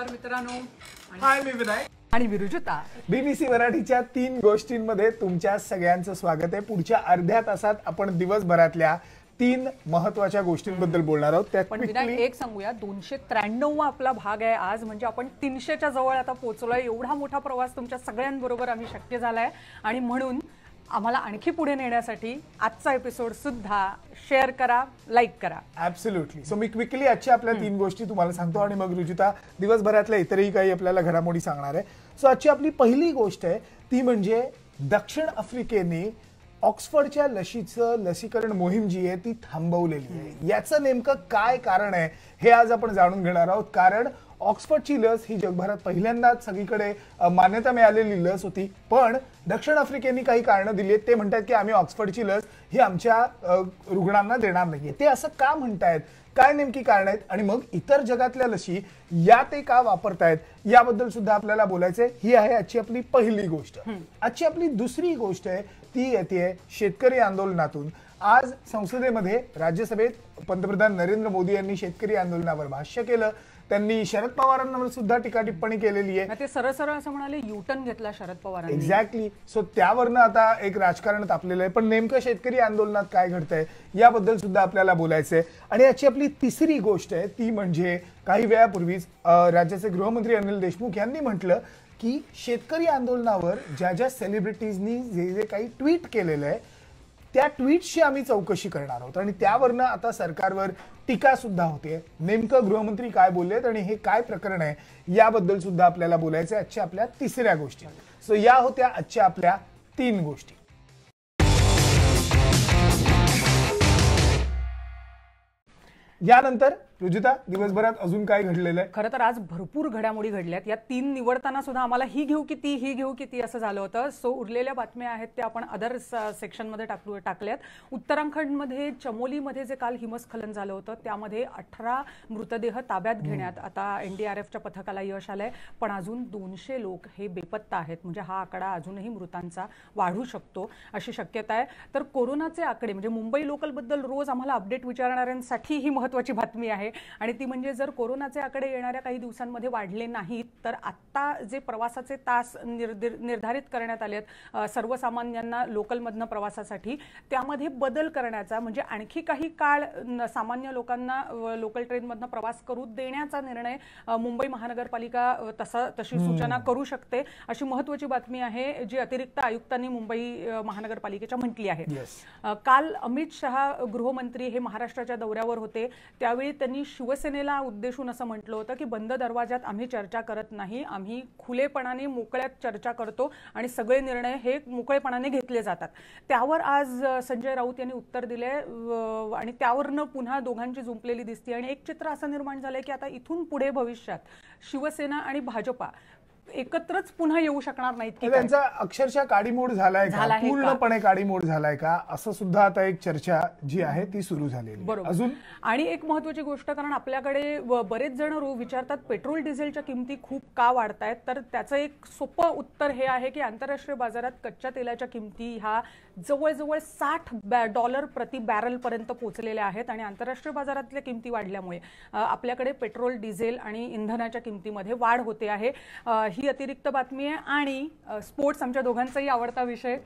नमस्कार मित्रांनो हाय मी विनायक आणि विरुजुता बीबीसी मराठीच्या तीन गोष्टींमध्ये तुमच्या सगळ्यांचं स्वागत आहे पुढच्या अर्ध्या तासात आपण दिवसभरातल्या तीन महत्वाच्या गोष्टींबद्दल बोलणार आहोत त्या एक सांगूया दोनशे त्र्याण्णव आपला भाग आहे आज म्हणजे आपण तीनशेच्या जवळ आता पोहोचलोय एवढा मोठा प्रवास तुमच्या सगळ्यांबरोबर आम्ही शक्य झालाय आणि म्हणून आम्हाला आणखी पुढे नेण्यासाठी आजचा एपिसोड सुद्धा शेअर करा लाईक करा ऍब्सोल्युटली सो मी क्विकली आजच्या आपल्या तीन गोष्टी तुम्हाला सांगतो आणि मग रुजिता दिवसभरातल्या इतरही काही आपल्याला घडामोडी सांगणार आहे सो आजची आपली पहिली गोष्ट आहे ती म्हणजे दक्षिण आफ्रिकेने ऑक्सफर्डच्या लशीचं लसीकरण मोहीम जी आहे ती थांबवलेली आहे याचं नेमकं काय कारण आहे हे आज आपण जाणून घेणार आहोत कारण ऑक्सफर्डची लस ही जगभरात पहिल्यांदाच सगळीकडे मान्यता मिळालेली लस होती पण दक्षिण आफ्रिकेने काही कारणं दिली आहेत ते म्हणतात की आम्ही ऑक्सफर्डची लस ही आमच्या रुग्णांना देणार नाहीये ते असं का म्हणतायत काय नेमकी कारण आहेत आणि मग इतर जगातल्या लशी या ते का वापरतायत याबद्दल सुद्धा आपल्याला बोलायचंय ही आहे आजची आपली पहिली गोष्ट आजची आपली दुसरी गोष्ट आहे ती येते शेतकरी आंदोलनातून आज संसदेमध्ये राज्यसभेत पंतप्रधान नरेंद्र मोदी यांनी शेतकरी आंदोलनावर भाष्य केलं त्यांनी शरद पवारांवर सुद्धा टीका टिप्पणी केलेली आहे ते सरळ सरळ असं म्हणाले युटर्न घेतला शरद पवार एक्झॅक्टली सो त्यावरनं आता एक राजकारण तापलेलं आहे पण नेमकं शेतकरी आंदोलनात काय घडतंय याबद्दल सुद्धा आपल्याला बोलायचं आहे आणि याची आपली तिसरी गोष्ट आहे ती म्हणजे काही वेळापूर्वीच राज्याचे गृहमंत्री अनिल देशमुख यांनी म्हटलं की शेतकरी आंदोलनावर ज्या ज्या सेलिब्रिटीजनी जे जे काही ट्विट केलेलं आहे त्या ट्विटशी आम्ही चौकशी करणार आहोत आणि त्यावरनं आता सरकारवर टीका सुद्धा होते नेमकं गृहमंत्री काय बोललेत आणि हे काय प्रकरण आहे याबद्दल सुद्धा आपल्याला बोलायचं आहे आजच्या आपल्या तिसऱ्या गोष्टी सो या होत्या आजच्या आपल्या तीन गोष्टी यानंतर रुजिता दिवसभरात अजून काय घडलेलं आहे खरं तर आज भरपूर घडामोडी घडल्यात या तीन निवडताना सुद्धा आम्हाला ही घेऊ किती ही घेऊ किती असं झालं होतं सो उरलेल्या बातम्या आहेत त्या आपण अदर सेक्शनमध्ये uh, टाकू टाकल्यात उत्तराखंडमध्ये चमोलीमध्ये जे काल हिमस्खलन झालं होतं त्यामध्ये अठरा मृतदेह ताब्यात घेण्यात आता एन डी आर एफच्या पथकाला यश आलंय पण अजून दोनशे लोक हे बेपत्ता आहेत म्हणजे हा आकडा अजूनही मृतांचा वाढू शकतो अशी शक्यता आहे तर कोरोनाचे आकडे म्हणजे मुंबई लोकलबद्दल रोज आम्हाला अपडेट विचारणाऱ्यांसाठी ही महत्वाची बातमी आहे आणि ती म्हणजे जर कोरोनाचे आकडे येणाऱ्या काही दिवसांमध्ये वाढले नाहीत तर आत्ता जे प्रवासाचे तास निर्धारित करण्यात आले आहेत सर्वसामान्यांना लोकलमधनं प्रवासासाठी त्यामध्ये बदल करण्याचा म्हणजे आणखी काही काळ सामान्य लोकांना लोकल ट्रेनमधनं प्रवास करू देण्याचा निर्णय मुंबई महानगरपालिका तसा तशी सूचना करू शकते अशी महत्वाची बातमी आहे जी अतिरिक्त आयुक्तांनी मुंबई महानगरपालिकेच्या म्हटली आहे काल अमित शहा गृहमंत्री हे महाराष्ट्राच्या दौऱ्यावर होते त्यावेळी त्यांनी शिवसेनेला उद्देशून असं म्हटलं होतं की बंद दरवाजात आम्ही चर्चा करत नाही आम्ही खुलेपणाने मोकळ्यात चर्चा करतो आणि सगळे निर्णय हे मोकळेपणाने घेतले जातात त्यावर आज संजय राऊत यांनी उत्तर दिले आणि त्यावरनं पुन्हा दोघांची जुंपलेली दिसते आणि एक चित्र असं निर्माण झालंय की आता इथून पुढे भविष्यात शिवसेना आणि भाजपा एकत्रच पुन्हा येऊ शकणार नाहीत त्यांचा अक्षरशः काडीमोड झालाय पूर्णपणे काडीमोड झालाय का असं सुद्धा आता एक चर्चा जी आहे ती सुरू झालेली बरोबर अजून आणि एक महत्वाची गोष्ट कारण आपल्याकडे बरेच जण विचारतात पेट्रोल डिझेलच्या किमती खूप का वाढतायत तर त्याचं एक सोपं उत्तर हे आहे की आंतरराष्ट्रीय बाजारात कच्च्या तेलाच्या किमती ह्या जवळजवळ साठ बॅ डॉलर प्रति बॅरलपर्यंत पोचलेल्या आहेत आणि आंतरराष्ट्रीय बाजारातल्या किमती वाढल्यामुळे आपल्याकडे पेट्रोल डिझेल आणि इंधनाच्या किमतीमध्ये वाढ होते आहे ही अतिरिक्त बातमी आहे आणि स्पोर्ट्स आमच्या दोघांचाही आवडता विषय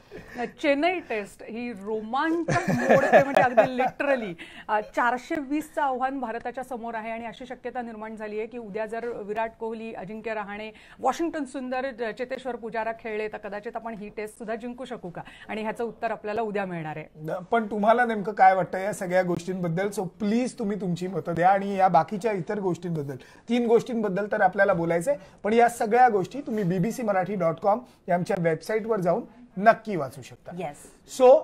चेन्नई टेस्ट ही रोमांचक म्हणजे अगदी लिटरली चारशे वीसचं आव्हान भारताच्या समोर आहे आणि अशी शक्यता निर्माण झाली आहे की उद्या जर विराट कोहली अजिंक्य रहाणे वॉशिंग्टन सुंदर चेतेश्वर पुजारा खेळले तर कदाचित आपण ही टेस्ट सुद्धा जिंकू शकू का आणि ह्याचं उत्तर उत्तर आपल्याला उद्या मिळणार आहे पण तुम्हाला नेमकं काय वाटतं या सगळ्या गोष्टींबद्दल सो प्लीज तुम्ही तुमची मतं द्या आणि या बाकीच्या इतर गोष्टींबद्दल तीन गोष्टींबद्दल तर आपल्याला बोलायचंय पण या सगळ्या गोष्टी तुम्ही बीबीसी मराठी डॉट कॉम या आमच्या वेबसाईटवर जाऊन नक्की वाचू शकता सो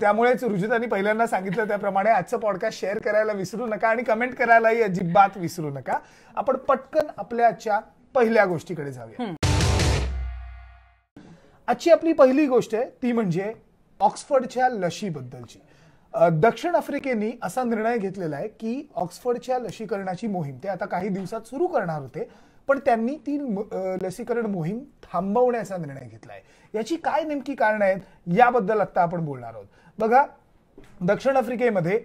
त्यामुळेच रुजुतानी पहिल्यांदा सांगितलं त्याप्रमाणे आजचं पॉडकास्ट शेअर करायला विसरू नका आणि कमेंट करायलाही अजिबात विसरू नका आपण पटकन आपल्या आजच्या पहिल्या गोष्टीकडे जाऊया आजची आपली पहिली गोष्ट आहे ती म्हणजे ऑक्सफर्डच्या लशीबद्दलची दक्षिण आफ्रिकेने असा निर्णय घेतलेला आहे की ऑक्सफर्डच्या लसीकरणाची मोहीम ते आता काही दिवसात सुरू करणार होते पण त्यांनी ती लसीकरण मोहीम थांबवण्याचा निर्णय घेतला आहे याची काय नेमकी कारणं आहेत याबद्दल आत्ता आपण बोलणार आहोत बघा दक्षिण आफ्रिकेमध्ये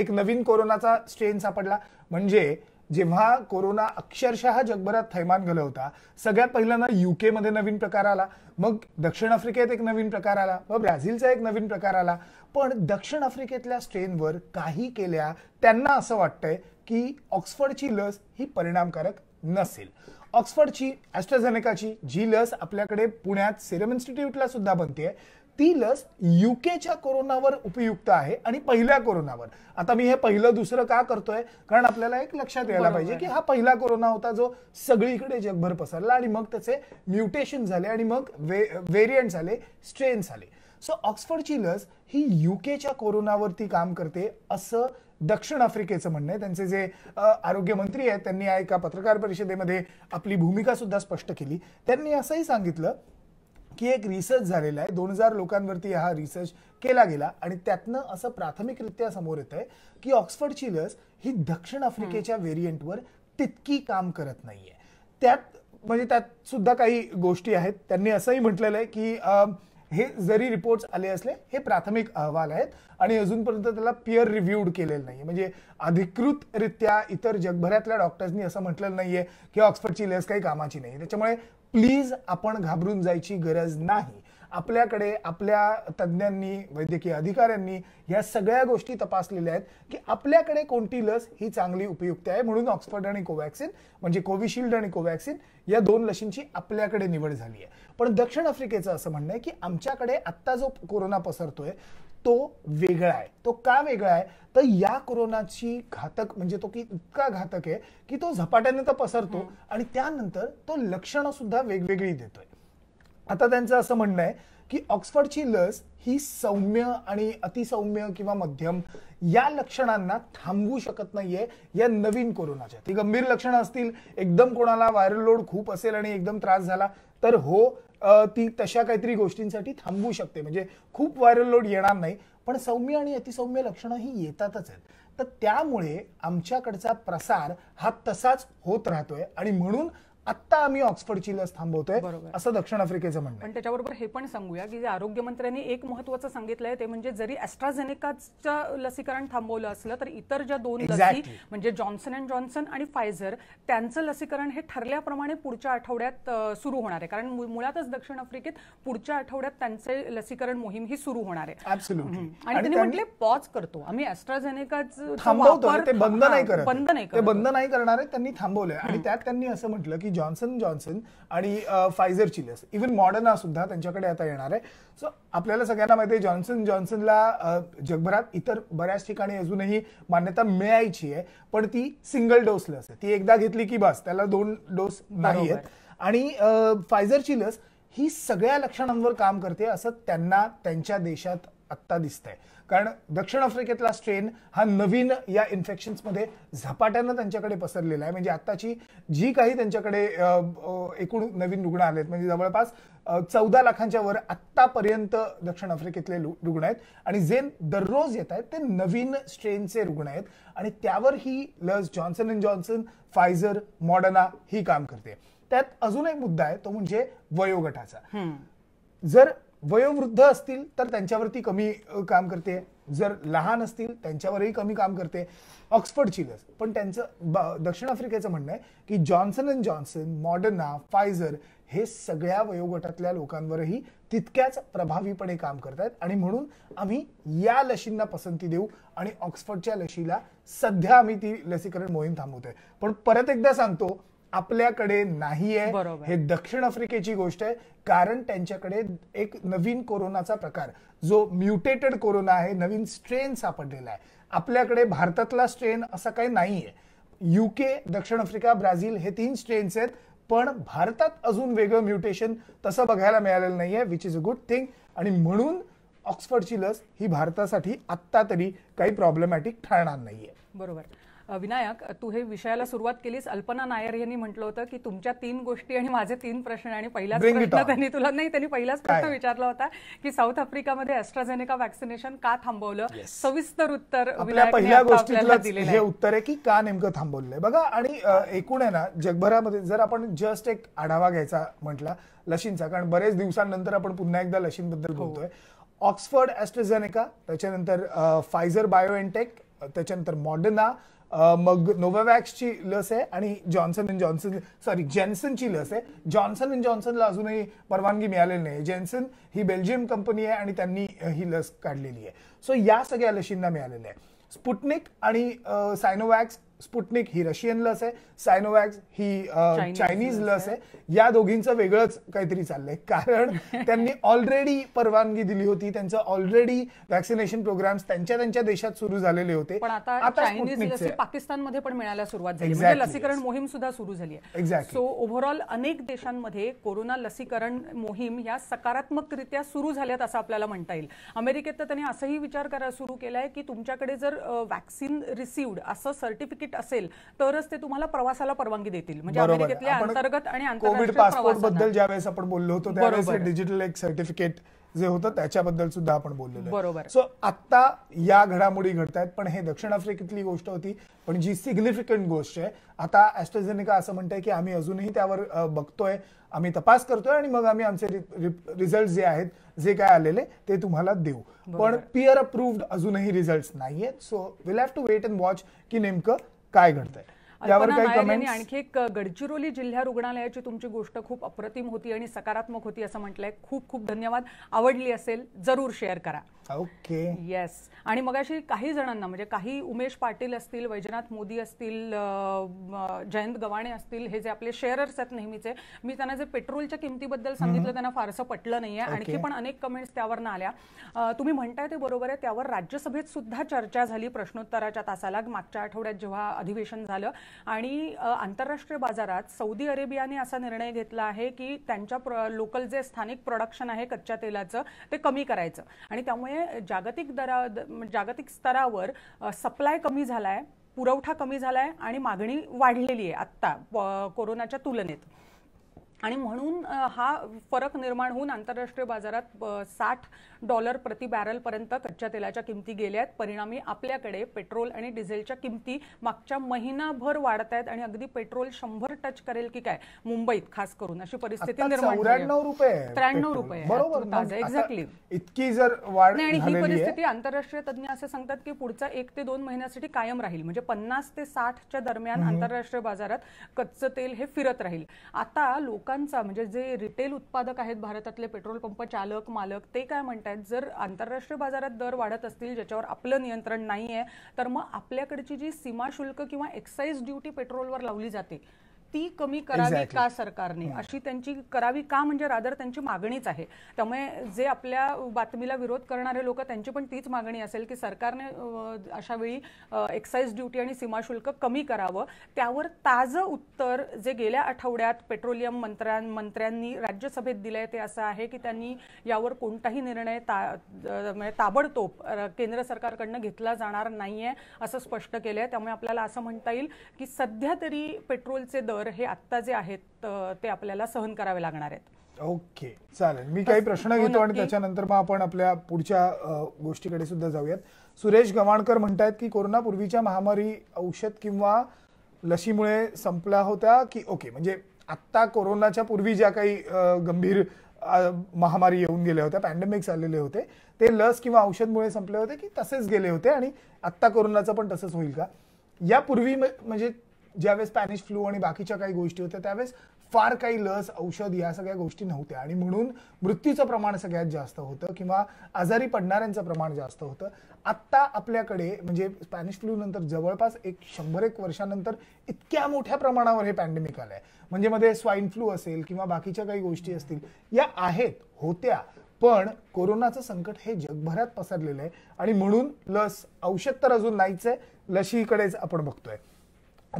एक नवीन कोरोनाचा स्ट्रेन सापडला म्हणजे जेव्हा कोरोना अक्षरशः जगभरात थैमान घाल होता सगळ्यात पहिल्यांदा युके मध्ये नवीन प्रकार आला मग दक्षिण आफ्रिकेत एक नवीन प्रकार आला मग ब्राझीलचा एक नवीन प्रकार आला पण दक्षिण आफ्रिकेतल्या स्ट्रेनवर काही केल्या त्यांना असं वाटतंय की ऑक्सफर्डची लस ही परिणामकारक नसेल ऑक्सफर्डची एस्ट्राझेनेकाची जी लस आपल्याकडे पुण्यात सिरम इन्स्टिट्यूटला सुद्धा बनते ती लस युकेच्या कोरोनावर उपयुक्त आहे आणि पहिल्या कोरोनावर आता मी हे पहिलं दुसरं का करतोय कारण आपल्याला एक लक्षात यायला पाहिजे की हा पहिला कोरोना होता जो सगळीकडे जगभर पसरला आणि मग त्याचे म्युटेशन झाले आणि मग वे झाले स्ट्रेन्स झाले सो ऑक्सफर्डची लस ही युकेच्या कोरोनावरती काम करते असं दक्षिण आफ्रिकेचं म्हणणं आहे त्यांचे जे आरोग्यमंत्री आहेत त्यांनी एका पत्रकार परिषदेमध्ये आपली भूमिका सुद्धा स्पष्ट केली त्यांनी असंही सांगितलं की एक रिसर्च झालेला आहे दोन हजार लोकांवरती हा रिसर्च केला गेला आणि त्यातनं असं प्राथमिकरित्या समोर येत आहे की ऑक्सफर्डची लस ही दक्षिण आफ्रिकेच्या व्हेरियंटवर तितकी काम करत नाहीये त्यात म्हणजे त्यात सुद्धा काही गोष्टी आहेत त्यांनी असंही म्हटलेलं आहे की हे जरी रिपोर्ट्स आले असले हे प्राथमिक अहवाल आहेत आणि अजूनपर्यंत त्याला पियर रिव्ह्यूड केलेलं नाही म्हणजे अधिकृतरित्या इतर जगभरातल्या डॉक्टर्सनी असं म्हटलेलं नाहीये की ऑक्सफर्डची लस काही कामाची नाही त्याच्यामुळे प्लीज आपण घाबरून जायची गरज नाही आपल्याकडे आपल्या तज्ज्ञांनी वैद्यकीय अधिकाऱ्यांनी या सगळ्या गोष्टी तपासलेल्या आहेत की आपल्याकडे कोणती लस ही चांगली उपयुक्त आहे म्हणून ऑक्सफर्ड आणि कोवॅक्सिन म्हणजे कोविशिल्ड आणि कोवॅक्सिन या दोन लशींची आपल्याकडे निवड झाली आहे पण दक्षिण आफ्रिकेचं असं म्हणणं आहे की आमच्याकडे आत्ता जो कोरोना पसरतोय तो वेगळा आहे तो का वेगळा आहे तर या कोरोनाची घातक म्हणजे तो की इतका घातक आहे की तो झपाट्याने तर पसरतो आणि त्यानंतर तो लक्षणं सुद्धा वेगवेगळी देतोय आता त्यांचं असं म्हणणं आहे की ऑक्सफर्डची लस ही सौम्य आणि अतिसौम्य किंवा मध्यम या लक्षणांना थांबवू शकत नाहीये या नवीन कोरोनाच्या ती गंभीर लक्षणं असतील एकदम कोणाला व्हायरल लोड खूप असेल आणि एकदम त्रास झाला तर हो ती तशा काहीतरी गोष्टींसाठी थांबू शकते म्हणजे खूप व्हायरल लोड येणार नाही पण सौम्य आणि अतिसौम्य लक्षणं ही येतातच आहेत तर त्यामुळे आमच्याकडचा प्रसार हा तसाच होत राहतोय आणि म्हणून आत्ता आम्ही ऑक्सफर्डची लस थांबवतोय असं दक्षिण आफ्रिकेचं म्हणणं पण त्याच्याबरोबर हे पण सांगूया की आरोग्यमंत्र्यांनी एक महत्वाचं सांगितलंय ते म्हणजे जरी ऍस्ट्राझेनेकाचं लसीकरण थांबवलं असलं तर इतर ज्या दोन लसी म्हणजे जॉन्सन अँड जॉन्सन आणि फायझर त्यांचं लसीकरण हे ठरल्याप्रमाणे पुढच्या आठवड्यात सुरू होणार आहे कारण मुळातच दक्षिण आफ्रिकेत पुढच्या आठवड्यात त्यांचे लसीकरण मोहीम ही सुरू होणार आहे आणि त्यांनी म्हटले पॉज करतो आम्ही ते बंद नाही बंद नाही करणार आहे त्यांनी थांबवलंय आणि त्यात त्यांनी असं म्हटलं की जॉन्सन जॉन्सन आणि फायझरची लस इव्हन मॉडर्ना सुद्धा त्यांच्याकडे आता येणार आहे सो आपल्याला सगळ्यांना माहिती आहे जॉन्सन जॉन्सनला जगभरात इतर बऱ्याच ठिकाणी अजूनही मान्यता मिळायची आहे पण ती सिंगल डोस लस आहे ती एकदा घेतली की बस त्याला दोन डोस नाही आहेत आणि फायझरची लस ही सगळ्या लक्षणांवर काम करते असं त्यांना त्यांच्या देशात आत्ता दिसतंय कारण दक्षिण आफ्रिकेतला स्ट्रेन हा नवीन या इन्फेक्शन्समध्ये झपाट्यानं त्यांच्याकडे पसरलेला आहे म्हणजे आत्ताची जी काही त्यांच्याकडे एकूण नवीन रुग्ण आहेत म्हणजे जवळपास चौदा लाखांच्या वर आत्तापर्यंत दक्षिण आफ्रिकेतले रुग्ण आहेत आणि जे दररोज येत आहेत ते नवीन स्ट्रेनचे रुग्ण आहेत आणि त्यावर ही लस Johnson and Johnson Pfizer Moderna ही काम करते त्यात अजून एक मुद्दा आहे तो म्हणजे वयोगटाचा जर वयोवृद्ध असतील तर त्यांच्यावरती कमी काम करते जर लहान असतील त्यांच्यावरही कमी काम करते ऑक्सफर्डची लस पण त्यांचं दक्षिण आफ्रिकेचं म्हणणं आहे की Johnson and Johnson Moderna Pfizer हे सगळ्या वयोगटातल्या लोकांवरही तितक्याच प्रभावीपणे काम करतात आणि म्हणून आम्ही या लशींना पसंती देऊ आणि ऑक्सफर्डच्या लशीला सध्या आम्ही ती लसीकरण मोहीम थांबवतोय पण परत एकदा सांगतो आपल्याकडे नाही आहे हे दक्षिण आफ्रिकेची गोष्ट आहे कारण त्यांच्याकडे एक नवीन कोरोनाचा प्रकार जो म्युटेटेड कोरोना आहे नवीन स्ट्रेन सापडलेला आहे आपल्याकडे भारतातला स्ट्रेन असा काही नाहीये युके दक्षिण आफ्रिका ब्राझील हे तीन स्ट्रेन्स आहेत पण भारतात अजून वेगळं म्युटेशन तसं बघायला मिळालेलं नाहीये which is a good thing आणि म्हणून ऑक्सफर्डची लस ही भारतासाठी आत्ता तरी काही प्रॉब्लेमॅटिक ठरणार नाहीये बरोबर विनायक तू हे विषयाला सुरुवात केलीस अल्पना नायर यांनी म्हटलं होतं की तुमच्या तीन गोष्टी आणि माझे तीन प्रश्न आणि पहिलाच प्रश्न त्यांनी तुला नाही त्यांनी पहिलाच प्रश्न विचारला होता की साऊथ आफ्रिकामध्ये एस्ट्राझेनेका व्हॅक्सिनेशन का थांबवलं सविस्तर उत्तर पहिल्या गोष्टी हे उत्तर आहे की का नेमकं थांबवलंय बघा आणि एकूण आहे ना जगभरामध्ये जर आपण जस्ट एक आढावा घ्यायचा म्हटला लशींचा कारण बरेच दिवसांनंतर आपण पुन्हा एकदा लशींबद्दल हो. बोलतोय ऑक्सफर्ड ॲस्ट्रेझेनेका त्याच्यानंतर फायझर बायोएनटेक त्याच्यानंतर मॉडर्ना मग नोव्हावॅक्सची लस आहे आणि जॉन्सन अँड जॉन्सन सॉरी जेन्सनची लस आहे जॉन्सन अँड जॉन्सनला अजूनही परवानगी मिळालेली नाही जेन्सन ही बेल्जियम कंपनी आहे आणि त्यांनी ही लस काढलेली आहे सो या सगळ्या लशींना मिळालेल्या आहे स्पुटनिक आणि सायनोवॅक्स स्पुटनिक ही रशियन लस आहे सायनोवॅक्स ही चायनीज लस आहे या दोघींचं वेगळंच काहीतरी चाललंय कारण त्यांनी ऑलरेडी परवानगी दिली होती त्यांचं ऑलरेडी व्हॅक्सिनेशन प्रोग्राम्स त्यांच्या त्यांच्या देशात सुरू झालेले होते पण आता चायनीज पाकिस्तानमध्ये पण मिळायला सुरुवात झाली म्हणजे लसीकरण मोहीम सुद्धा सुरू झाली आहे एक्झॅक्ट सो ओव्हरऑल अनेक देशांमध्ये कोरोना लसीकरण मोहीम या सकारात्मकरित्या सुरू झाल्यात असं आपल्याला म्हणता येईल अमेरिकेत तर त्यांनी असंही विचार करायला सुरू केलाय की तुमच्याकडे जर व्हॅक्सिन रिसिव्ड असं सर्टिफिकेट तिकीट असेल तरच ते तुम्हाला प्रवासाला परवानगी देतील म्हणजे अमेरिकेतल्या अंतर्गत आणि कोविड पासपोर्ट बद्दल ज्यावेळेस आपण बोललो होतो त्यावेळेस डिजिटल एक सर्टिफिकेट जे होतं त्याच्याबद्दल सुद्धा आपण बोललेलो बरोबर सो आता या घडामोडी घडत पण हे दक्षिण आफ्रिकेतली गोष्ट होती पण जी सिग्निफिकंट गोष्ट आहे आता ऍस्ट्रोजेनिका असं म्हणतंय की आम्ही अजूनही त्यावर बघतोय आम्ही तपास करतोय आणि मग आम्ही आमचे रिझल्ट जे आहेत जे काय आलेले ते तुम्हाला देऊ पण पीअर अप्रूव्ड अजूनही रिझल्ट नाहीयेत so will have to wait and watch की नेमकं काय घडतंय यावर काही कमेंट आणखी एक गडचिरोली जिल्हा रुग्णालयाची तुमची गोष्ट खूप अप्रतिम होती आणि सकारात्मक होती असं म्हटलंय खूप खूप धन्यवाद आवडली असेल जरूर शेअर करा ओके येस आणि मग अशी काही जणांना म्हणजे काही उमेश पाटील असतील वैजनाथ मोदी असतील जयंत गवाणे असतील हे जे आपले शेअरर्स आहेत नेहमीचे मी त्यांना जे पेट्रोलच्या किमतीबद्दल सांगितलं त्यांना फारसं पटलं नाहीये आणखी पण अनेक कमेंट्स त्यावर ना आल्या तुम्ही म्हणताय ते बरोबर आहे त्यावर राज्यसभेत सुद्धा चर्चा झाली प्रश्नोत्तराच्या तासाला मागच्या आठवड्यात जेव्हा अधिवेशन झालं आणि आंतरराष्ट्रीय बाजारात सौदी अरेबियाने असा निर्णय घेतला आहे की त्यांच्या लोकल जे स्थानिक प्रोडक्शन आहे कच्च्या तेलाचं ते कमी करायचं आणि त्यामुळे जागतिक दरा जागतिक स्तरावर सप्लाय कमी झाला पुरवठा कमी झाला आणि मागणी वाढलेली आहे आत्ता कोरोनाच्या तुलनेत आणि म्हणून हा फरक निर्माण होऊन आंतरराष्ट्रीय बाजारात साठ डॉलर प्रति बॅरलपर्यंत कच्च्या तेलाच्या किमती गेल्या आहेत परिणामी आपल्याकडे पेट्रोल आणि डिझेलच्या किमती मागच्या महिनाभर वाढत आहेत आणि अगदी पेट्रोल शंभर टच करेल की काय मुंबईत खास करून अशी परिस्थिती निर्माण त्र्याण्णव रुपये त्र्याण्णव रुपये एक्झॅक्टली इतकी जर वाढ आणि ही परिस्थिती आंतरराष्ट्रीय तज्ज्ञ असे सांगतात की पुढचा एक ते दोन महिन्यासाठी कायम राहील म्हणजे पन्नास ते साठच्या दरम्यान आंतरराष्ट्रीय बाजारात कच्चं तेल हे फिरत राहील आता लोक लोकांचा म्हणजे जे रिटेल उत्पादक आहेत भारतातले पेट्रोल पंप चालक मालक ते काय म्हणतात जर आंतरराष्ट्रीय बाजारात दर वाढत असतील ज्याच्यावर आपलं नियंत्रण नाही आहे तर मग आपल्याकडची जी सीमा शुल्क किंवा एक्साईज ड्युटी पेट्रोलवर लावली जाते ती कमी करावी exactly. का सरकारने अशी त्यांची करावी का म्हणजे रादर त्यांची मागणीच आहे त्यामुळे जे आपल्या बातमीला विरोध करणारे लोक त्यांची पण तीच मागणी असेल की सरकारने अशा वेळी एक्साईज ड्युटी आणि सीमाशुल्क कमी करावं त्यावर ताजं उत्तर जे गेल्या आठवड्यात पेट्रोलियम मंत्र्यां मंत्र्यांनी राज्यसभेत दिलंय ते असं आहे की त्यांनी यावर कोणताही निर्णय ता म्हणजे ताबडतोब केंद्र सरकारकडनं घेतला जाणार नाहीये असं स्पष्ट केलंय त्यामुळे आपल्याला असं म्हणता येईल की सध्या तरी पेट्रोलचे दर दर हे आत्ता जे आहेत ते आपल्याला सहन करावे लागणार आहेत ओके चालेल मी काही प्रश्न हो, घेतो आणि त्याच्यानंतर मग आपण आपल्या पुढच्या गोष्टीकडे सुद्धा जाऊयात सुरेश गव्हाणकर म्हणतायत की पूर्वीच्या महामारी औषध किंवा लशीमुळे संपला होता की ओके म्हणजे आत्ता कोरोनाच्या पूर्वी ज्या काही गंभीर महामारी येऊन गेल्या होत्या पॅन्डेमिक्स आलेले होते ते लस किंवा औषधमुळे संपले होते की तसेच गेले होते आणि आत्ता कोरोनाचं पण तसंच होईल का यापूर्वी म्हणजे ज्यावेळेस स्पॅनिश फ्लू आणि बाकीच्या काही गोष्टी होत्या त्यावेळेस फार काही लस औषध या सगळ्या गोष्टी नव्हत्या आणि म्हणून मृत्यूचं प्रमाण सगळ्यात जास्त होतं किंवा आजारी पडणाऱ्यांचं प्रमाण जास्त होतं आत्ता आपल्याकडे म्हणजे स्पॅनिश फ्लू नंतर जवळपास एक शंभर एक वर्षानंतर इतक्या मोठ्या प्रमाणावर हे पॅन्डेमिक आलंय म्हणजे मध्ये स्वाईन फ्लू असेल किंवा बाकीच्या काही गोष्टी असतील या आहेत होत्या पण कोरोनाचं संकट हे जगभरात पसरलेलं आहे आणि म्हणून लस औषध तर अजून नाहीच आहे लशीकडेच आपण बघतोय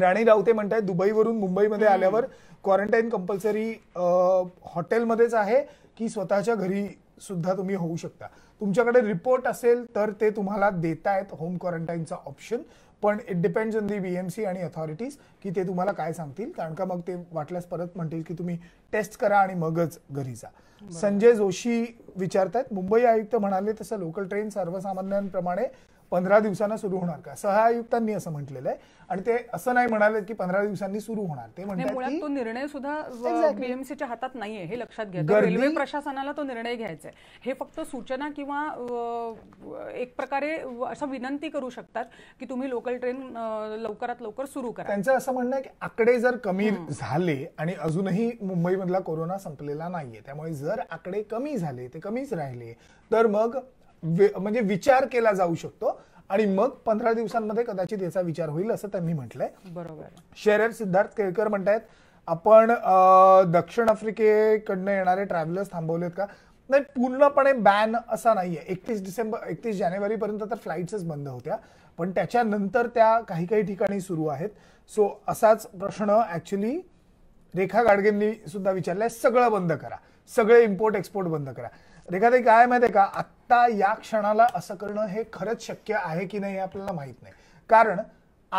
राणी रावते वरून दुबईवरून मुंबईमध्ये आल्यावर क्वारंटाईन कंपल्सरी हॉटेलमध्येच आहे की स्वतःच्या घरी सुद्धा तुम्ही होऊ शकता तुमच्याकडे रिपोर्ट असेल तर ते तुम्हाला देतायत होम क्वारंटाईनचा ऑप्शन पण it depends on the BMC आणि अथॉरिटीज की ते तुम्हाला काय सांगतील कारण का मग ते वाटल्यास परत म्हणतील की तुम्ही टेस्ट करा आणि मगच घरी जा संजय जोशी विचारतायत मुंबई आयुक्त म्हणाले तसं लोकल ट्रेन सर्वसामान्यांप्रमाणे पंधरा दिवसांना सुरू होणार का सहा आयुक्तांनी असं म्हटलेलं आहे आणि ते असं नाही म्हणाले की पंधरा दिवसांनी सुरू होणार ते म्हणतात तो निर्णय सुद्धा बीएमसीच्या हातात नाहीये हे लक्षात घ्या रेल्वे प्रशासनाला तो निर्णय घ्यायचा आहे हे फक्त सूचना किंवा एक प्रकारे असं विनंती करू शकतात की तुम्ही लोकल ट्रेन लवकरात लवकर सुरू करा त्यांचं असं म्हणणं आहे की आकडे जर कमी झाले आणि अजूनही मुंबईमधला कोरोना संपलेला नाहीये त्यामुळे जर आकडे कमी झाले ते कमीच राहिले तर मग म्हणजे विचार केला जाऊ शकतो आणि मग पंधरा दिवसांमध्ये कदाचित याचा विचार होईल असं त्यांनी म्हटलंय बरोबर शेरर सिद्धार्थ केळकर म्हणतायत आपण दक्षिण आफ्रिकेकडनं येणारे ट्रॅव्हलर्स थांबवलेत का नाही पूर्णपणे बॅन असा नाहीये एकतीस डिसेंबर एकतीस जानेवारी पर्यंत तर फ्लाईट्सच बंद होत्या पण त्याच्यानंतर त्या काही काही ठिकाणी सुरू आहेत सो असाच प्रश्न ऍक्च्युली रेखा गाडगेंनी सुद्धा विचारलाय सगळं बंद करा सगळे इम्पोर्ट एक्सपोर्ट बंद करा रेखाताई काय माहितीये का आत्ता या क्षणाला असं करणं हे खरंच शक्य आहे की नाही हे आपल्याला माहित नाही कारण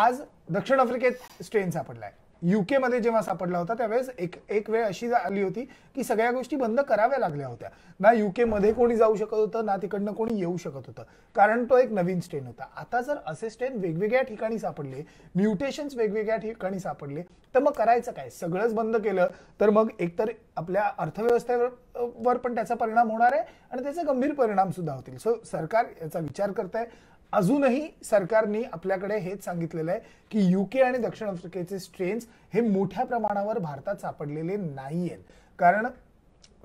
आज दक्षिण आफ्रिकेत स्ट्रेन सापडला आहे युकेमध्ये जेव्हा सापडला होता त्यावेळेस एक एक वेळ अशी आली होती की सगळ्या गोष्टी बंद कराव्या लागल्या होत्या ना युकेमध्ये कोणी जाऊ शकत होतं ना तिकडनं कोणी येऊ शकत होतं कारण तो एक नवीन स्ट्रेन होता आता जर असे स्ट्रेन वेगवेगळ्या ठिकाणी सापडले म्युटेशन्स वेगवेगळ्या ठिकाणी सापडले तर मग करायचं काय सगळंच बंद केलं तर मग एकतर आपल्या अर्थव्यवस्थेवर पण त्याचा परिणाम होणार आहे आणि त्याचे गंभीर परिणाम सुद्धा होतील सो सरकार याचा विचार करत आहे अजूनही सरकारने आपल्याकडे हेच सांगितलेलं आहे की युके आणि दक्षिण आफ्रिकेचे स्ट्रेन्स हे मोठ्या प्रमाणावर भारतात सापडलेले नाही आहेत कारण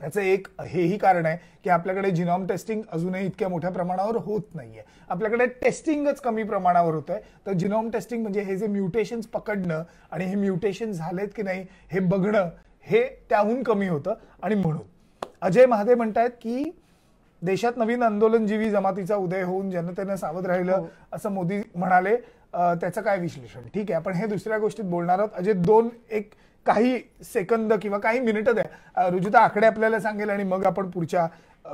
याचं एक हेही कारण आहे की आपल्याकडे जिनॉम टेस्टिंग अजूनही इतक्या मोठ्या प्रमाणावर होत नाहीये आपल्याकडे टेस्टिंगच कमी प्रमाणावर होतंय तर जिनॉम टेस्टिंग म्हणजे हे जे म्युटेशन्स पकडणं आणि हे म्युटेशन झालेत की नाही हे बघणं हे त्याहून कमी होतं आणि म्हणून अजय महादेव म्हणतायत की देशात नवीन आंदोलनजीवी जमातीचा उदय होऊन जनतेनं सावध राहिलं हो. असं मोदी म्हणाले त्याचं काय विश्लेषण ठीक आहे आपण हे दुसऱ्या गोष्टीत बोलणार आहोत अजय दोन एक काही सेकंद किंवा काही मिनिटं द्या रुजुता आकडे आपल्याला सांगेल आणि मग आपण पुढच्या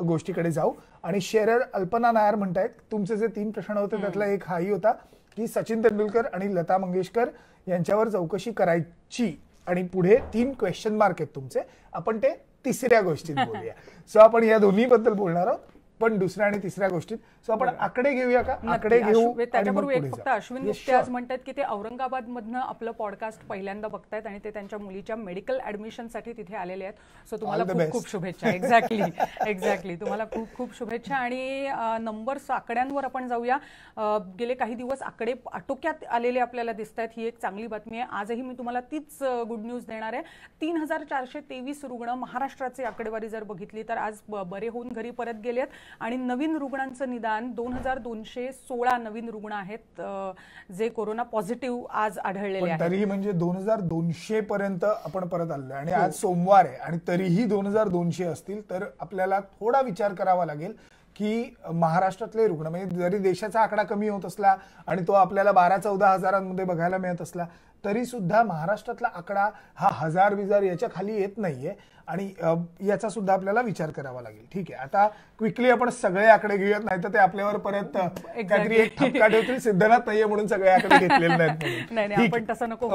गोष्टीकडे जाऊ आणि शेरर अल्पना नायर म्हणतायत तुमचे जे तीन प्रश्न होते त्यातला एक हाही होता की सचिन तेंडुलकर आणि लता मंगेशकर यांच्यावर चौकशी करायची आणि पुढे तीन क्वेश्चन मार्क आहेत तुमचे आपण ते तिसऱ्या गोष्टीत बोलूया सो आपण या दोन्हीबद्दल बोलणार आहोत पण दुसऱ्या आणि तिसऱ्या गोष्टीत सो आपण आकडे घेऊया का आकडे घेऊ त्याच्यापूर्वी फक्त अश्विन गुप्ते आज म्हणतात की ते औरंगाबाद मधनं आपलं पॉडकास्ट पहिल्यांदा बघतायत आणि ते त्यांच्या मुलीच्या मेडिकल ऍडमिशनसाठी तिथे आलेले आहेत सो तुम्हाला खूप खूप शुभेच्छा एक्झॅक्टली एक्झॅक्टली तुम्हाला खूप खूप शुभेच्छा आणि नंबर आकड्यांवर आपण जाऊया गेले काही दिवस आकडे आटोक्यात आलेले आपल्याला दिसत आहेत ही एक चांगली बातमी आहे आजही मी तुम्हाला तीच गुड न्यूज देणार आहे तीन हजार चारशे तेवीस रुग्ण महाराष्ट्राचे आकडेवारी जर बघितली तर आज बरे होऊन घरी परत गेलेत आणि नवीन रुग्णांचं निदान दोन हजार दोनशे सोळा नवीन रुग्ण आहेत जे कोरोना पॉझिटिव्ह आज आढळलेले आहेत तरीही म्हणजे दोन हजार दोनशे पर्यंत आपण परत आलो आणि हो. आज सोमवार आहे आणि तरीही दोन हजार दोनशे असतील तर आपल्याला थोडा विचार करावा लागेल की महाराष्ट्रातले रुग्ण म्हणजे जरी देशाचा आकडा कमी होत असला आणि तो आपल्याला बारा चौदा हजारांमध्ये बघायला मिळत असला तरी सुद्धा महाराष्ट्रातला आकडा हा हजार विजार याच्या खाली येत नाहीये आणि याचा सुद्धा आपल्याला विचार करावा लागेल ठीक आहे आता क्विकली आपण सगळे आकडे घेऊयात नाही तर ते आपल्यावर परत काहीतरी एक सिद्धनाथ नाहीये म्हणून सगळे आकडे घेतलेले नाही नाही आपण तसं नको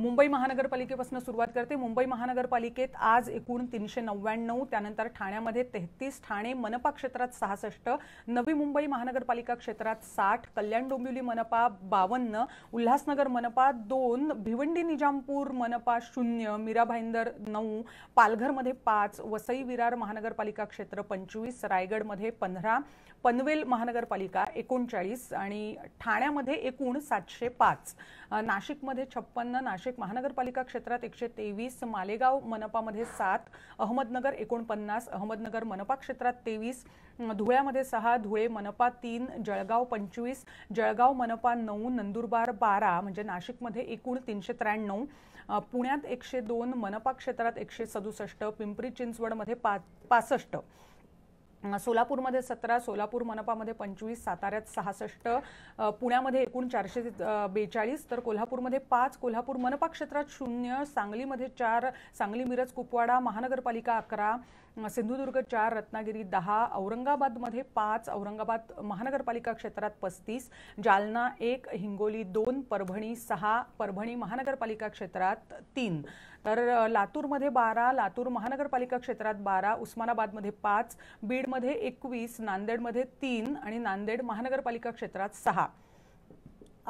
मुंबई महानगरपालिकेपासून सुरुवात करते मुंबई महानगरपालिकेत आज एकूण तीनशे नव्याण्णव त्यानंतर ठाण्यामध्ये तेहतीस ठाणे मनपा क्षेत्रात सहासष्ट नवी मुंबई महानगरपालिका क्षेत्रात साठ कल्याण डोंबिवली मनपा बावन्न उल्हासनगर मनपा दोन भिवंडी निजामपूर मनपा शून्य मीरा भाईंदर नऊ पालघरमध्ये पाच वसई विरार महानगरपालिका क्षेत्र पंचवीस रायगडमध्ये पंधरा पनवेल महानगरपालिका एकोणचाळीस आणि ठाण्यामध्ये एकूण सातशे पाच नाशिकमध्ये छप्पन्न नाशिक महानगरपालिका क्षेत्रात एकशे तेवीस मालेगाव मनपामध्ये सात अहमदनगर एकोणपन्नास अहमदनगर मनपा क्षेत्रात तेवीस धुळ्यामध्ये सहा धुळे मनपा तीन जळगाव पंचवीस जळगाव मनपा नऊ नंदुरबार बारा म्हणजे नाशिकमध्ये एकूण तीनशे त्र्याण्णव पुण्यात एकशे दोन मनपा क्षेत्रात एकशे सदुसष्ट पिंपरी चिंचवडमध्ये पा पासष्ट सोलापूरमध्ये सतरा सोलापूर मनपामध्ये पंचवीस साताऱ्यात सहासष्ट पुण्यामध्ये एकूण चारशे बेचाळीस तर कोल्हापूरमध्ये पाच कोल्हापूर मनपा क्षेत्रात शून्य सांगलीमध्ये चार सांगली मिरज कुपवाडा महानगरपालिका अकरा सिंधुदुर्ग चार रत्नागिरी दहा औरंगाबादमध्ये पाच औरंगाबाद महानगरपालिका क्षेत्रात पस्तीस जालना एक हिंगोली दोन परभणी सहा परभणी महानगरपालिका क्षेत्रात तीन तर लातूरमध्ये बारा लातूर महानगरपालिका क्षेत्रात बारा उस्मानाबादमध्ये पाच बीडमध्ये एकवीस नांदेडमध्ये तीन आणि नांदेड महानगरपालिका क्षेत्रात सहा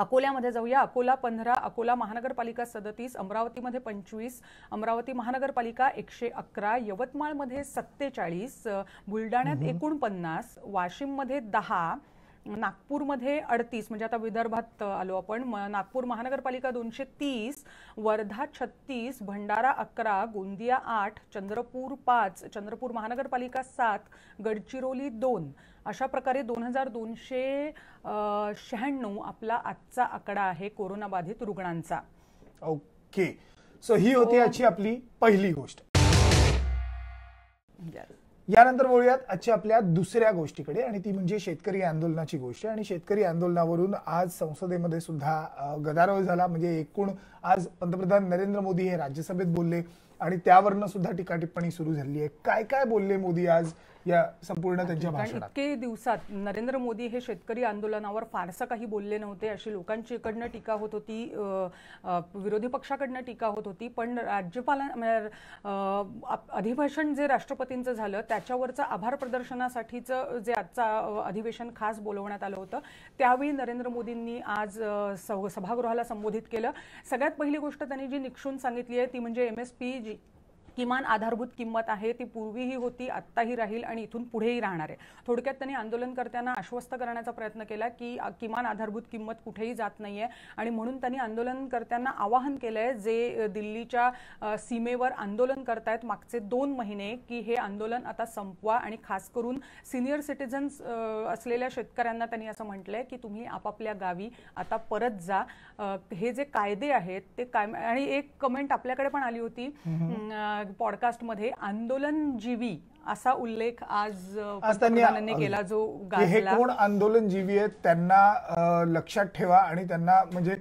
अकोल्यामध्ये जाऊया अकोला पंधरा अकोला महानगरपालिका सदतीस अमरावतीमध्ये पंचवीस अमरावती महानगरपालिका एकशे अकरा यवतमाळमध्ये सत्तेचाळीस बुलढाण्यात एकोणपन्नास वाशिममध्ये दहा नागपूरमध्ये अडतीस म्हणजे आता विदर्भात आलो आपण नागपूर महानगरपालिका दोनशे तीस वर्धा छत्तीस भंडारा अकरा गोंदिया आठ चंद्रपूर पाच चंद्रपूर महानगरपालिका सात गडचिरोली दोन अशा प्रकारे दोन हजार दोनशे शहाण्णव आपला आजचा आकडा आहे कोरोनाबाधित रुग्णांचा ओके सो ही होती याची हो. आपली पहिली गोष्ट यानंतर बोलूयात आजच्या आपल्या दुसऱ्या गोष्टीकडे आणि ती म्हणजे शेतकरी आंदोलनाची गोष्ट आणि शेतकरी आंदोलनावरून आज संसदेमध्ये सुद्धा गदारोळ झाला म्हणजे एकूण आज पंतप्रधान नरेंद्र मोदी हे राज्यसभेत बोलले आणि त्यावरनं सुद्धा टीका टिप्पणी सुरू झाली आहे काय काय बोलले मोदी आज या संपूर्ण त्यांच्या भाषणात इतके दिवसात नरेंद्र मोदी हे शेतकरी आंदोलनावर फारसं काही बोलले नव्हते अशी लोकांची इकडनं टीका होत होती विरोधी पक्षाकडनं टीका होत होती पण राज्यपालांना म्हणजे, अधिभाषण जे राष्ट्रपतींचं झालं त्याच्यावरचं आभार प्रदर्शनासाठीचं जे आजचं अधिवेशन खास बोलवण्यात आलं होतं त्यावेळी नरेंद्र मोदींनी आज सभागृहाला संबोधित केलं सगळ्यात पहिली गोष्ट त्यांनी जी निक्षून सांगितली आहे ती म्हणजे एम एस पी जी किमान आधारभूत किंमत आहे ती पूर्वीही होती आत्ताही राहील आणि इथून पुढेही राहणार आहे थोडक्यात त्यांनी आंदोलनकर्त्यांना आश्वस्त करण्याचा प्रयत्न केला की किमान आधारभूत किंमत कुठेही जात नाही आहे आणि म्हणून त्यांनी आंदोलनकर्त्यांना आवाहन केलं आहे जे दिल्लीच्या सीमेवर आंदोलन करतायत मागचे दोन महिने की हे आंदोलन आता संपवा आणि खास करून सिनियर सिटिझन्स असलेल्या शेतकऱ्यांना त्यांनी असं म्हटलंय की तुम्ही आपापल्या गावी आता परत जा हे जे कायदे आहेत ते काय आणि एक कमेंट आपल्याकडे पण आली होती पॉडकास्टमध्ये आंदोलनजीवी असा उल्लेख आज पंतप्रधानांनी केला जो हे कोण आंदोलनजीवी आहेत त्यांना लक्षात ठेवा आणि त्यांना म्हणजे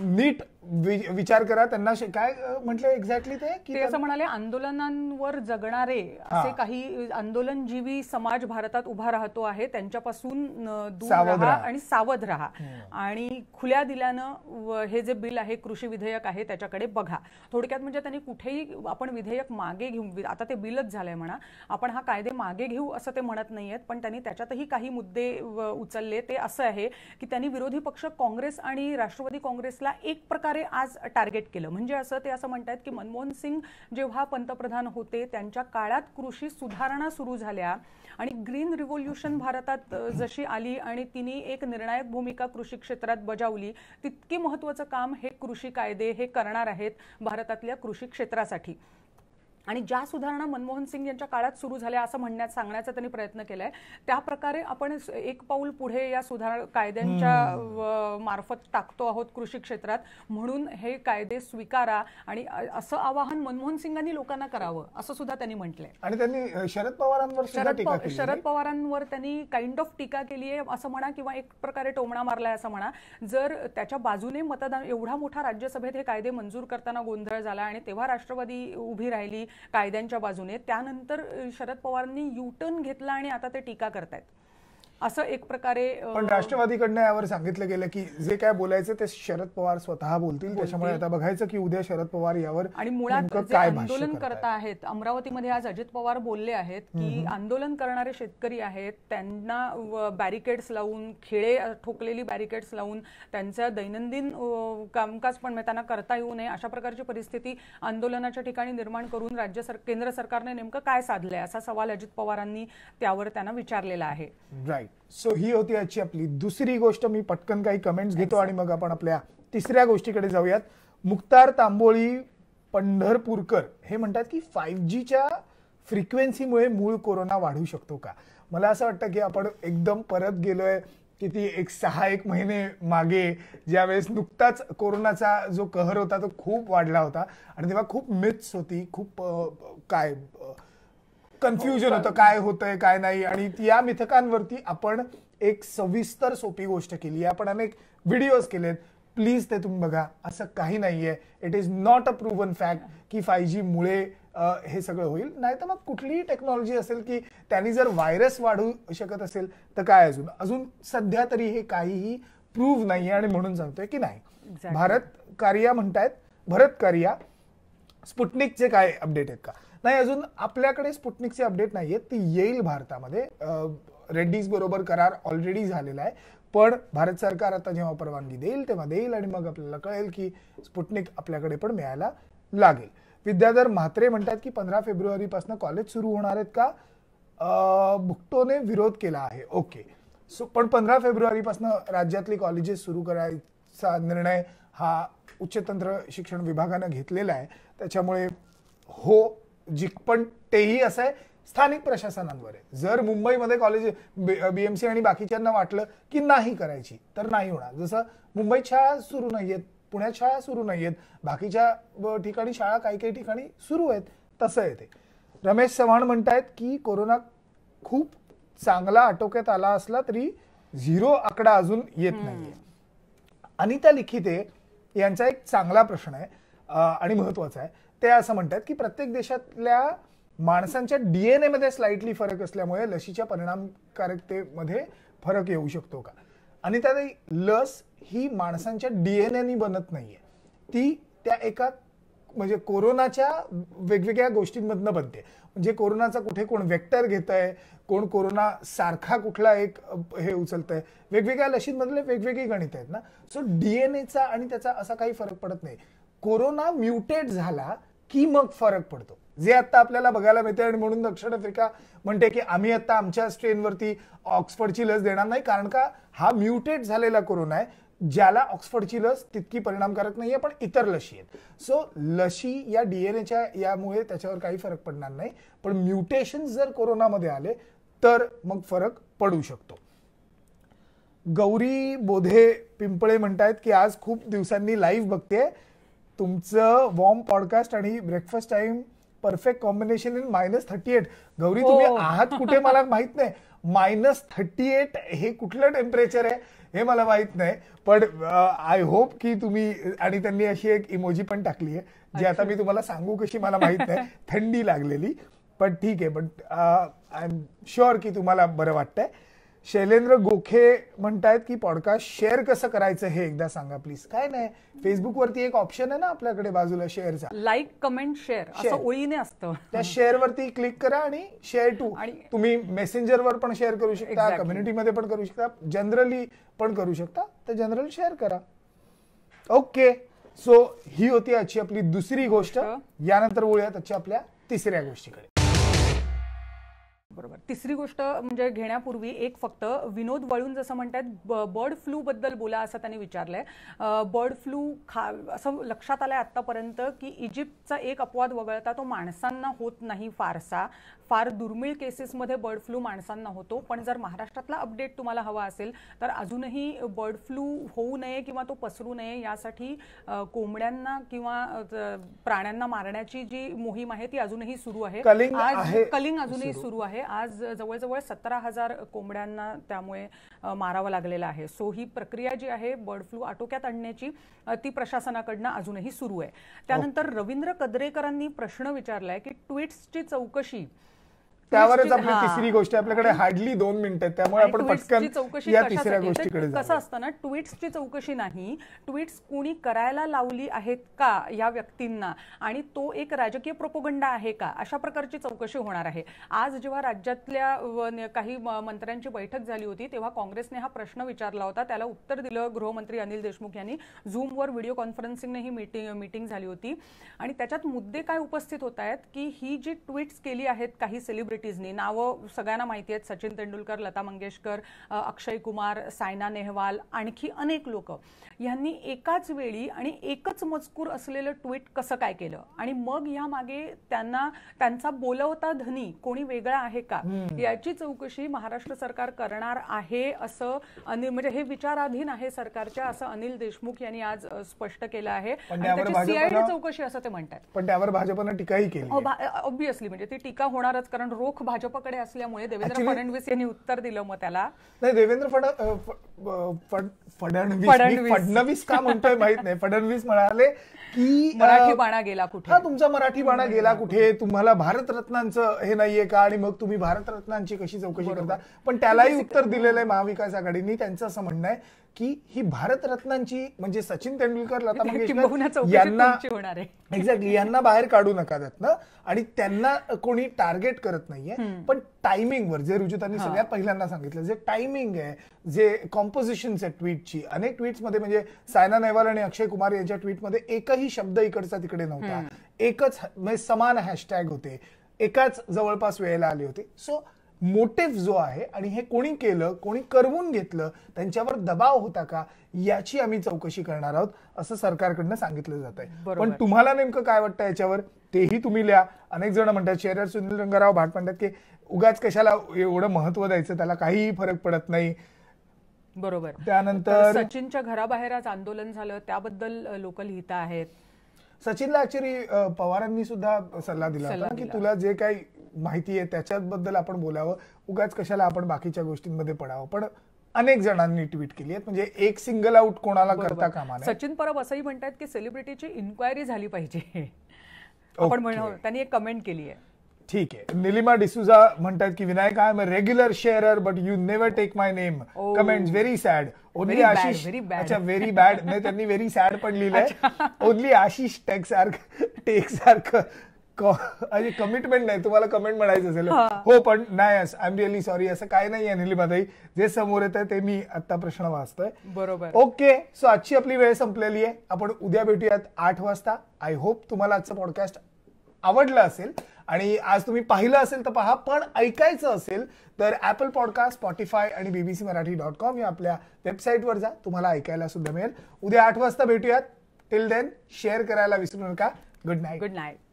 नीट विचार करा त्यांना काय म्हटलं एक्झॅक्टली ते असं म्हणाले आंदोलनांवर जगणारे असे काही आंदोलनजीवी समाज भारतात उभा राहतो आहे त्यांच्यापासून दूर राहा आणि सावध राहा हो. आणि खुल्या दिल्यानं हे जे बिल आहे कृषी विधेयक आहे त्याच्याकडे बघा थोडक्यात म्हणजे त्यांनी कुठेही आपण विधेयक मागे घेऊन आता ते बिलच झालंय म्हणा आपण हा कायदे मागे घेऊ असं ते म्हणत नाहीयेत पण त्यांनी त्याच्यातही काही मुद्दे उचलले ते असं आहे की त्यांनी विरोधी पक्ष काँग्रेस आणि राष्ट्रवादी काँग्रेसला एक प्रकारे प्रकारे आज टार्गेट केलं म्हणजे असं ते असं म्हणतात की मनमोहन सिंग जेव्हा पंतप्रधान होते त्यांच्या काळात कृषी सुधारणा सुरू झाल्या आणि ग्रीन रिव्होल्युशन भारतात जशी आली आणि तिने एक निर्णायक भूमिका कृषी क्षेत्रात बजावली तितकी महत्वाचं काम हे कृषी कायदे हे करणार आहेत भारतातल्या कृषी क्षेत्रासाठी आणि ज्या सुधारणा मनमोहन सिंग यांच्या काळात सुरू झाल्या असं म्हणण्यात सांगण्याचा त्यांनी प्रयत्न केलाय त्या प्रकारे आपण एक पाऊल पुढे या सुधार कायद्यांच्या मार्फत टाकतो आहोत कृषी क्षेत्रात म्हणून हे कायदे स्वीकारा आणि असं आवाहन मनमोहन सिंगांनी लोकांना करावं असं सुद्धा त्यांनी म्हटलंय आणि त्यांनी शरद पवारांवर शरद शरद पवारांवर त्यांनी काइंड ऑफ टीका केली आहे असं म्हणा किंवा एक प्रकारे टोमणा मारलाय असं म्हणा जर त्याच्या बाजूने मतदान एवढा मोठा राज्यसभेत हे कायदे मंजूर करताना गोंधळ झाला आणि तेव्हा राष्ट्रवादी उभी राहिली कायद्यांच्या बाजूने त्यानंतर शरद पवारांनी युटर्न घेतला आणि आता ते टीका करतायत असं एक प्रकारे पण राष्ट्रवादीकडनं यावर सांगितलं गेलं की जे काय बोलायचं ते शरद पवार स्वतः बोलतील त्याच्यामुळे आता बघायचं की उद्या शरद पवार यावर आणि मुळात आंदोलन करत आहेत अमरावतीमध्ये आज अजित पवार बोलले आहेत की आंदोलन करणारे शेतकरी आहेत त्यांना बॅरिकेड्स लावून खिळे ठोकलेली बॅरिकेड्स लावून त्यांचं दैनंदिन कामकाज पण त्यांना करता येऊ नये अशा प्रकारची परिस्थिती आंदोलनाच्या ठिकाणी निर्माण करून राज्य सर केंद्र सरकारने नेमकं काय साधलंय असा सवाल अजित पवारांनी त्यावर त्यांना विचारलेला आहे राईट सो ही होती आजची आपली दुसरी गोष्ट मी पटकन काही कमेंट्स घेतो आणि मग आपण आपल्या तिसऱ्या गोष्टीकडे जाऊयात मुक्तार तांबोळी पंढरपूरकर हे म्हणतात की फाईव्ह जीच्या फ्रिक्वेन्सीमुळे मूळ कोरोना वाढू शकतो का मला असं वाटतं की आपण एकदम परत गेलोय किती एक सहा एक महिने मागे ज्यावेळेस नुकताच कोरोनाचा जो कहर होता तो खूप वाढला होता आणि तेव्हा खूप मिथ्स होती खूप काय कन्फ्युजन होतं काय होतंय काय नाही आणि या मिथकांवरती आपण एक सविस्तर सोपी गोष्ट केली आपण अनेक व्हिडिओज केलेत प्लीज ते तुम्ही बघा असं काही नाहीये it is not a proven fact की फाय जी मुळे हे सगळं होईल नाही तर मग कुठलीही टेक्नॉलॉजी असेल की त्यांनी जर व्हायरस वाढू शकत असेल तर काय अजून अजून सध्या तरी हे काहीही प्रूव्ह नाहीये आणि म्हणून सांगतोय की नाही भारत कार्या म्हणतायत भरत कारिया स्पुटनिकचे काय अपडेट आहेत का नाही अजून आपल्याकडे स्पुटनिकचे अपडेट नाही आहेत ती येईल भारतामध्ये रेड्डीज बरोबर करार ऑलरेडी झालेला आहे पण भारत सरकार आता जेव्हा परवानगी देईल तेव्हा देईल आणि मग आपल्याला कळेल की स्पुटनिक आपल्याकडे पण मिळायला लागेल विद्याधर म्हात्रे म्हणतात की पंधरा फेब्रुवारीपासून कॉलेज सुरू होणार आहेत का बुकटोने विरोध केला आहे ओके सो पण पंधरा फेब्रुवारीपासून राज्यातली कॉलेजेस सुरू करायचा निर्णय हा उच्चतंत्र शिक्षण विभागानं घेतलेला आहे त्याच्यामुळे हो पण तेही असं आहे स्थानिक प्रशासनांवर आहे जर मुंबईमध्ये कॉलेज बीएमसी आणि बाकीच्यांना वाटलं की नाही करायची तर नाही होणार जसं मुंबईत शाळा सुरू नाही आहेत पुण्यात शाळा सुरू नाही आहेत बाकीच्या ठिकाणी शाळा काही काही ठिकाणी सुरू आहेत तसं येते रमेश चव्हाण म्हणतायत की कोरोना खूप चांगला आटोक्यात आला असला तरी झिरो आकडा अजून येत नाहीये अनिता लिखिते यांचा एक चांगला प्रश्न आहे आणि महत्वाचा आहे ते असं म्हणतात की प्रत्येक देशातल्या माणसांच्या डीएनए मध्ये स्लाइटली फरक असल्यामुळे लसीच्या परिणामकारकतेमध्ये फरक येऊ शकतो का आणि त्या लस ही माणसांच्या डीएनएनी बनत नाहीये ती त्या एका म्हणजे कोरोनाच्या वेगवेगळ्या गोष्टींमधनं बनते म्हणजे कोरोनाचा कुठे कोण वेक्टर घेत आहे कोण कोरोना सारखा कुठला एक हे उचलत आहे वेगवेगळ्या लशींमधले वेगवेगळी गणित आहेत ना सो एचा आणि त्याचा असा काही फरक पडत नाही कोरोना म्युटेट झाला की मग फरक पडतो जे आता आपल्याला बघायला मिळते आणि म्हणून दक्षिण आफ्रिका म्हणते की आम्ही आता आमच्या स्ट्रेनवरती ऑक्सफर्डची लस देणार नाही कारण का हा म्युटेट झालेला कोरोना आहे ज्याला ऑक्सफर्डची लस तितकी परिणामकारक नाही आहे पण इतर लशी आहेत सो लशी या डीएनएच्या यामुळे त्याच्यावर काही फरक पडणार नाही पण म्युटेशन जर कोरोनामध्ये आले तर मग फरक पडू शकतो गौरी बोधे पिंपळे म्हणतायत की आज खूप दिवसांनी लाईव्ह बघते तुमचं वॉर्म पॉडकास्ट आणि breakfast time perfect combination in minus thirty eight Gauri तुम्ही हो. आहात कुठे मला माहित नाही मायनस थर्टी एट हे कुठलं टेम्परेचर आहे हे मला माहित नाही पण आय होप की तुम्ही आणि त्यांनी अशी एक इमोजी पण टाकली आहे जी आता मी तुम्हाला सांगू कशी मला माहित नाही थंडी लागलेली पण ठीक आहे बट आय एम शुअर की तुम्हाला बरं वाटतंय शैलेंद्र गोखे म्हणतायत की पॉडकास्ट शेअर कसं करायचं हे एकदा सांगा प्लीज काय नाही फेसबुकवरती एक ऑप्शन आहे ना आपल्याकडे बाजूला शेअरचा लाईक कमेंट शेअर ओळीने असतं त्या शेअर वरती क्लिक करा आणि शेअर टू आणि तुम्ही मेसेंजर वर पण शेअर करू शकता कम्युनिटी मध्ये पण करू शकता जनरली पण करू शकता तर जनरल शेअर करा ओके सो ही होती आजची आपली दुसरी गोष्ट यानंतर बोलूयात आजच्या आपल्या तिसऱ्या गोष्टीकडे बरोबर तिसरी गोष्ट म्हणजे घेण्यापूर्वी एक फक्त विनोद वळून जसं म्हणतात बर्ड फ्लू बद्दल बोला असं त्यांनी विचारलंय बर्ड फ्लू खा असं लक्षात आलंय आतापर्यंत की इजिप्तचा एक अपवाद वगळता तो माणसांना होत नाही फारसा फार दुर्मिळ केसेसमध्ये बर्ड फ्लू माणसांना होतो पण जर महाराष्ट्रातला अपडेट तुम्हाला हवा असेल तर अजूनही बर्ड फ्लू होऊ नये किंवा तो पसरू नये यासाठी कोंबड्यांना किंवा प्राण्यांना मारण्याची जी मोहीम आहे ती अजूनही सुरू आहे कलिंग अजूनही सुरू आहे आज जवळजवळ सतरा हजार कोंबड्यांना त्यामुळे मारावं लागलेलं आहे सो ही प्रक्रिया जी आहे बर्ड फ्लू आटोक्यात आणण्याची ती प्रशासनाकडनं अजूनही सुरू आहे त्यानंतर रवींद्र कदरेकरांनी प्रश्न विचारलाय की ट्विट्सची चौकशी त्यावरच आपली तिसरी गोष्ट आपल्याकडे हार्डली दोन मिनिट आहेत त्यामुळे आपण पटकन या तिसऱ्या गोष्टीकडे कसं असतं ना ट्विट्सची चौकशी नाही ट्विट्स कुणी करायला लावली आहेत का या व्यक्तींना आणि तो एक राजकीय प्रोपोगंडा आहे का अशा प्रकारची चौकशी होणार आहे आज जेव्हा राज्यातल्या काही मंत्र्यांची बैठक झाली होती तेव्हा काँग्रेसने हा प्रश्न विचारला होता त्याला उत्तर दिलं गृहमंत्री अनिल देशमुख यांनी झूमवर व्हिडिओ कॉन्फरन्सिंगने ही मीटिंग मीटिंग झाली होती आणि त्याच्यात मुद्दे काय उपस्थित होत आहेत की ही जी ट्विट्स केली आहेत काही सेलिब्रिटी सेलिब्रिटीजनी नावं सगळ्यांना माहिती आहेत सचिन तेंडुलकर लता मंगेशकर अक्षय कुमार सायना नेहवाल आणखी अनेक लोक यांनी एकाच वेळी आणि एकच मजकूर असलेलं ट्विट कसं काय केलं आणि मग मागे त्यांना त्यांचा बोलवता धनी कोणी वेगळा आहे का याची चौकशी महाराष्ट्र सरकार करणार आहे असं अनिल म्हणजे हे विचाराधीन आहे सरकारच्या असं अनिल देशमुख यांनी आज स्पष्ट केलं आहे सीआयडी चौकशी असं ते म्हणतात पण त्यावर भाजपनं टीकाही केली ऑब्विसली हो, म्हणजे ती टीका होणारच कारण रोज रोख भाजपकडे असल्यामुळे देवेंद्र फडणवीस यांनी उत्तर दिलं मग त्याला नाही देवेंद्र फडणवीस फडणवीस का म्हणतोय माहित नाही फडणवीस म्हणाले की मराठी बाणा गेला कुठे हा तुमचा मराठी बाणा गेला कुठे तुम्हाला भारतरत्नांचं हे नाहीये का आणि मग तुम्ही भारतरत्नांची कशी चौकशी करता पण त्यालाही म्हणजे उत्तर दिलेलं आहे महाविकास आघाडीनी त्यांचं असं म्हणणं आहे की ही भारतरत्नांची म्हणजे सचिन तेंडुलकर लता मंगेशकर एक्झॅक्टली यांना बाहेर काढू नका त्यातनं आणि त्यांना कोणी टार्गेट करत नाहीये पण टायमिंगवर जे रुजुतांनी सगळ्यात पहिल्यांदा सांगितलं जे टायमिंग आहे जे कॉम्पोजिशन आहे ट्विटची अनेक मध्ये म्हणजे सायना नेहवाल आणि अक्षय कुमार यांच्या ट्विटमध्ये एकही शब्द इकडचा तिकडे नव्हता एकच म्हणजे समान हॅशटॅग होते एकाच जवळपास वेळेला आले होते सो so, मोटिफ जो आहे आणि हे कोणी केलं कोणी करवून घेतलं त्यांच्यावर दबाव होता का याची आम्ही चौकशी करणार आहोत असं सरकारकडनं सांगितलं जात आहे पण तुम्हाला नेमकं काय वाटतं याच्यावर तेही तुम्ही लिहा अनेक जण म्हणतात शेरर सुनील रंगराव भाट म्हणतात की उगाच कशाला एवढं महत्व द्यायचं त्याला काहीही फरक पडत नाही बरोबर त्यानंतर सचिनच्या घराबाहेर आज आंदोलन झालं त्याबद्दल लोकल लिहित आहेत सचिनला ऍक्च्युली पवारांनी सुद्धा सल्ला दिला की तुला जे काही माहिती आहे त्याच्याबद्दल आपण बोलावं उगाच कशाला आपण बाकीच्या गोष्टींमध्ये पडावं पण अनेक जणांनी ट्विट केली आहेत म्हणजे एक सिंगल आउट कोणाला करता कामा सचिन परब असंही म्हणतात की सेलिब्रिटीची इन्क्वायरी झाली पाहिजे आपण म्हणून त्यांनी एक कमेंट केली आहे ठीक आहे निलिमा डिसुजा म्हणतात की Vinayak I am regular sharer but you never take my name comment very sad only Ashish अच्छा व्हेरी बॅड नाही त्यांनी व्हेरी सॅड पण लिहिलंय only Ashish take or take सारखं अशी कमिटमेंट नाही तुम्हाला कमेंट म्हणायचं असेल हो पण नाही आय एम रिअली सॉरी असं काय नाही अनिल जे समोर येत ते मी आता प्रश्न वाचतोय बरोबर ओके सो आजची आपली वेळ संपलेली आहे आपण उद्या भेटूयात आठ वाजता आय होप तुम्हाला आजचं पॉडकास्ट आवडलं असेल आणि आज तुम्ही पाहिलं असेल तर पहा पण ऐकायचं असेल तर ऍपल पॉडकास्ट स्पॉटीफाय आणि बीबीसी मराठी डॉट कॉम या आपल्या वेबसाईटवर जा तुम्हाला ऐकायला सुद्धा मिळेल उद्या आठ वाजता भेटूयात टिल देन शेअर करायला विसरू नका गुड नाईट गुड नाईट